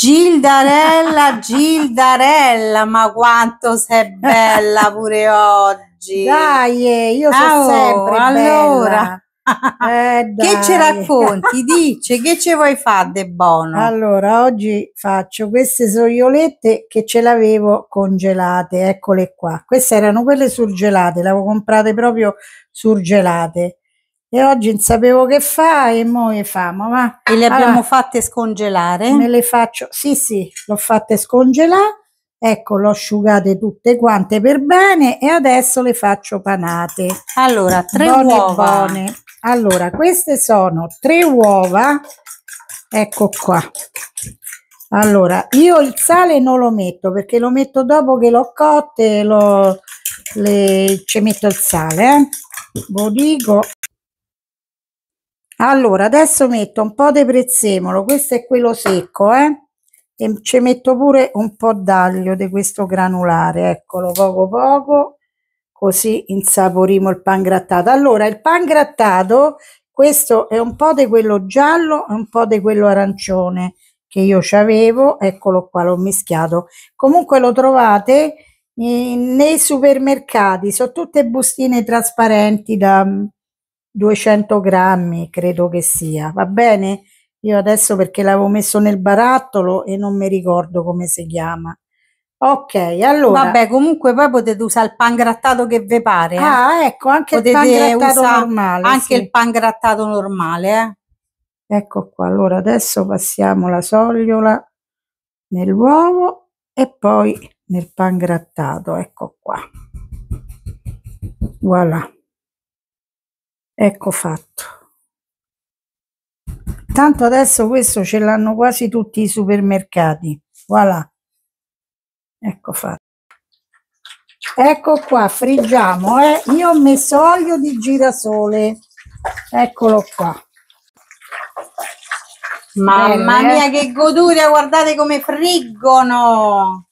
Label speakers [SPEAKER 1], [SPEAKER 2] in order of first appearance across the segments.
[SPEAKER 1] Gildarella, Gildarella, ma quanto sei bella pure oggi. Dai, io sono ah, oh, sempre allora. Eh, che ci racconti? Dice, che ci vuoi fare de buono? Allora, oggi faccio queste soiolette che ce l'avevo congelate, eccole qua. Queste erano quelle surgelate, le avevo comprate proprio surgelate e oggi non sapevo che fa e mo le famo, va. E le abbiamo allora, fatte scongelare? Me le faccio, sì sì, l'ho fatte scongelare, ecco l'ho asciugate tutte quante per bene e adesso le faccio panate. Allora, tre buone, uova. Buone. Allora, queste sono tre uova, ecco qua. Allora, io il sale non lo metto perché lo metto dopo che l'ho cotte, lo, le, ci metto il sale, eh? lo dico allora adesso metto un po di prezzemolo questo è quello secco eh? e ci metto pure un po d'aglio di questo granulare eccolo poco poco così insaporimo il pan grattato allora il pan grattato questo è un po' di quello giallo e un po' di quello arancione che io ci avevo eccolo qua l'ho mischiato comunque lo trovate nei supermercati sono tutte bustine trasparenti da 200 grammi credo che sia va bene io adesso perché l'avevo messo nel barattolo e non mi ricordo come si chiama ok allora vabbè comunque poi potete usare il pan grattato che vi pare eh. ah ecco anche potete il pan grattato normale anche sì. il pan grattato normale eh. ecco qua allora adesso passiamo la sogliola nell'uovo e poi nel pan grattato ecco qua voilà ecco fatto tanto adesso questo ce l'hanno quasi tutti i supermercati voilà ecco fatto ecco qua friggiamo eh. io ho messo olio di girasole eccolo qua mamma Bene, mia eh. che goduria guardate come friggono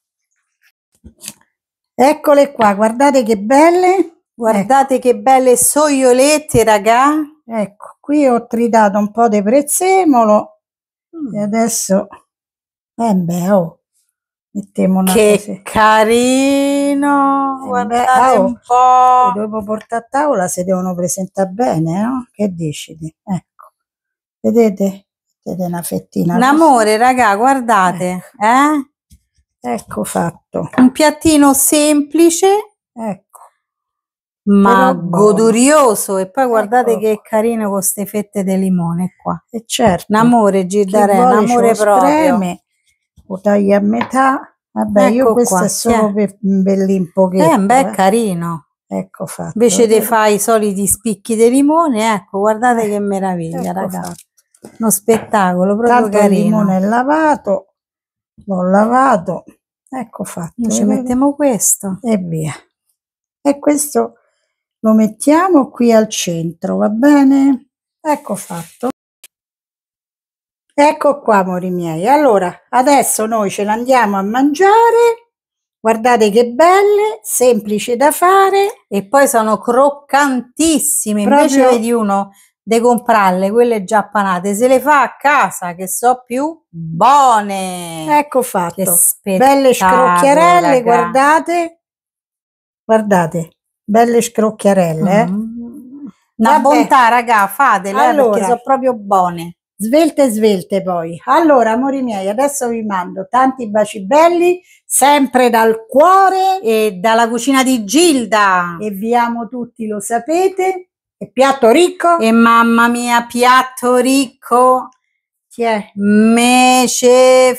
[SPEAKER 1] eccole qua guardate che belle Guardate ecco. che belle soiolette, raga. Ecco, qui ho tritato un po' di prezzemolo mm. e adesso eh beh, oh. Mettiamo una che così. carino! Eh Guardate beh, oh. un po'. dopo portare a tavola si devono presentare bene, no? Eh, oh, che decidi? Ecco. Vedete? Vedete una fettina. Un amore, raga, guardate, ecco. eh? Ecco fatto. Un piattino semplice. Ecco ma Però godurioso e poi guardate ecco. che è carino con queste fette di limone qua e eh, certo un amore Girdare, un proprio lo tagli a metà vabbè ecco io questo qua, è solo eh. per un pochetto eh, beh, eh. carino ecco fatto invece di eh. fare i soliti spicchi di limone ecco guardate che meraviglia ecco ragazzi fatto. uno spettacolo proprio Tanto carino il limone è lavato l'ho lavato ecco fatto Noi ci mettiamo questo e via e questo lo mettiamo qui al centro va bene ecco fatto ecco qua amori miei allora adesso noi ce l'andiamo a mangiare Guardate che belle, semplici da fare. E poi sono croccantissime. Proprio... Invece di uno di comprarle, quelle già panate, se le fa a casa, che so più buone. Ecco fatto. Belle scrocchiarelle, guardate. Guardate belle scrocchiarelle. Mm. Mm-hmm. La bontà, raga, fatele eh, allora, perché sono proprio buone. Svelte, svelte poi. Allora, amori miei, adesso vi mando tanti baci belli, sempre dal cuore e dalla cucina di Gilda. E vi amo tutti, lo sapete. E piatto ricco. E mamma mia, piatto ricco. Chi è? Mece